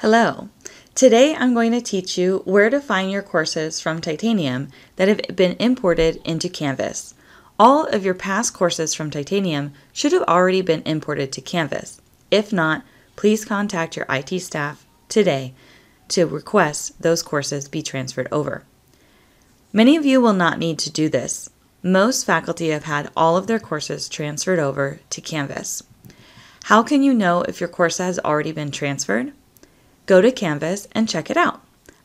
Hello. Today I'm going to teach you where to find your courses from Titanium that have been imported into Canvas. All of your past courses from Titanium should have already been imported to Canvas. If not, please contact your IT staff today to request those courses be transferred over. Many of you will not need to do this. Most faculty have had all of their courses transferred over to Canvas. How can you know if your course has already been transferred? Go to Canvas and check it out.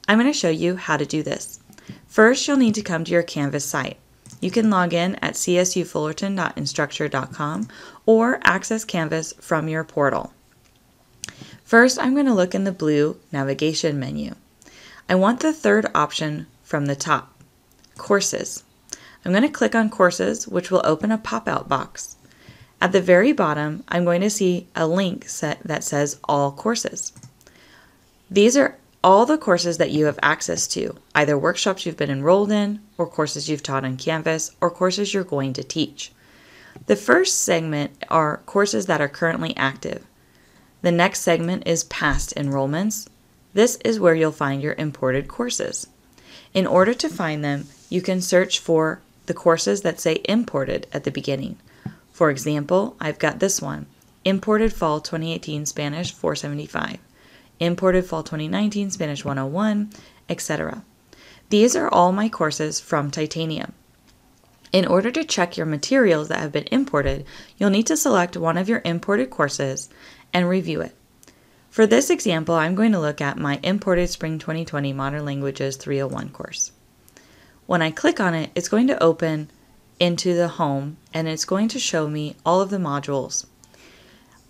I'm going to show you how to do this. First, you'll need to come to your Canvas site. You can log in at csufullerton.instructure.com or access Canvas from your portal. First, I'm going to look in the blue navigation menu. I want the third option from the top, Courses. I'm going to click on Courses, which will open a pop-out box. At the very bottom, I'm going to see a link that says All Courses. These are all the courses that you have access to, either workshops you've been enrolled in, or courses you've taught on Canvas, or courses you're going to teach. The first segment are courses that are currently active. The next segment is past enrollments. This is where you'll find your imported courses. In order to find them, you can search for the courses that say imported at the beginning. For example, I've got this one, Imported Fall 2018 Spanish 475. Imported Fall 2019, Spanish 101, etc. These are all my courses from Titanium. In order to check your materials that have been imported, you'll need to select one of your imported courses and review it. For this example, I'm going to look at my imported Spring 2020 Modern Languages 301 course. When I click on it, it's going to open into the home and it's going to show me all of the modules.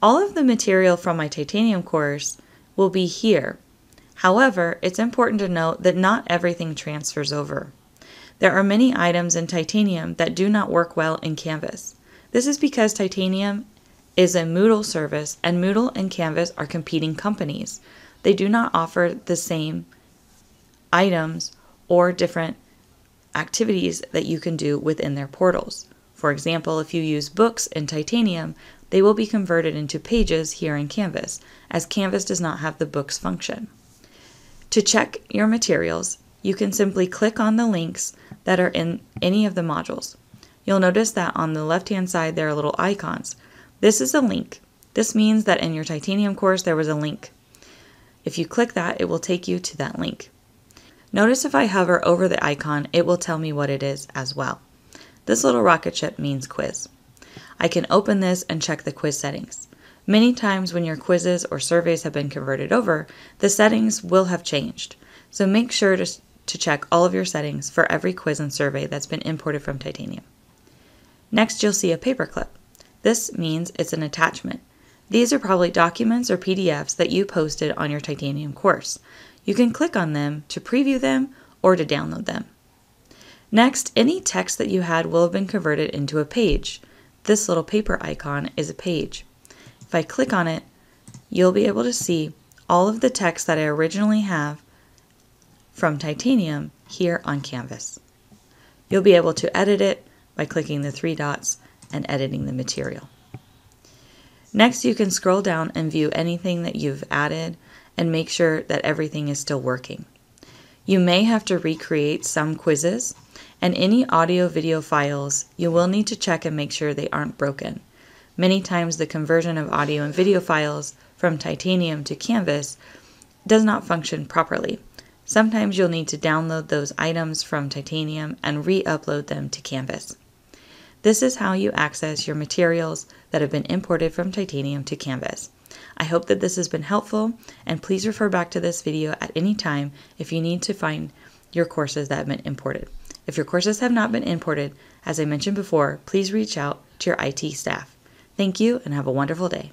All of the material from my titanium course will be here. However, it's important to note that not everything transfers over. There are many items in titanium that do not work well in Canvas. This is because titanium is a Moodle service and Moodle and Canvas are competing companies. They do not offer the same items or different activities that you can do within their portals. For example, if you use books in Titanium, they will be converted into pages here in Canvas, as Canvas does not have the books function. To check your materials, you can simply click on the links that are in any of the modules. You'll notice that on the left-hand side there are little icons. This is a link. This means that in your titanium course there was a link. If you click that, it will take you to that link. Notice if I hover over the icon, it will tell me what it is as well. This little rocket ship means quiz. I can open this and check the quiz settings. Many times when your quizzes or surveys have been converted over, the settings will have changed. So make sure to, to check all of your settings for every quiz and survey that's been imported from Titanium. Next, you'll see a paperclip. This means it's an attachment. These are probably documents or PDFs that you posted on your Titanium course. You can click on them to preview them or to download them. Next, any text that you had will have been converted into a page this little paper icon is a page. If I click on it, you'll be able to see all of the text that I originally have from titanium here on Canvas. You'll be able to edit it by clicking the three dots and editing the material. Next, you can scroll down and view anything that you've added and make sure that everything is still working. You may have to recreate some quizzes and any audio video files, you will need to check and make sure they aren't broken. Many times the conversion of audio and video files from titanium to canvas does not function properly. Sometimes you'll need to download those items from titanium and re-upload them to canvas. This is how you access your materials that have been imported from titanium to canvas. I hope that this has been helpful and please refer back to this video at any time if you need to find your courses that have been imported. If your courses have not been imported, as I mentioned before, please reach out to your IT staff. Thank you and have a wonderful day.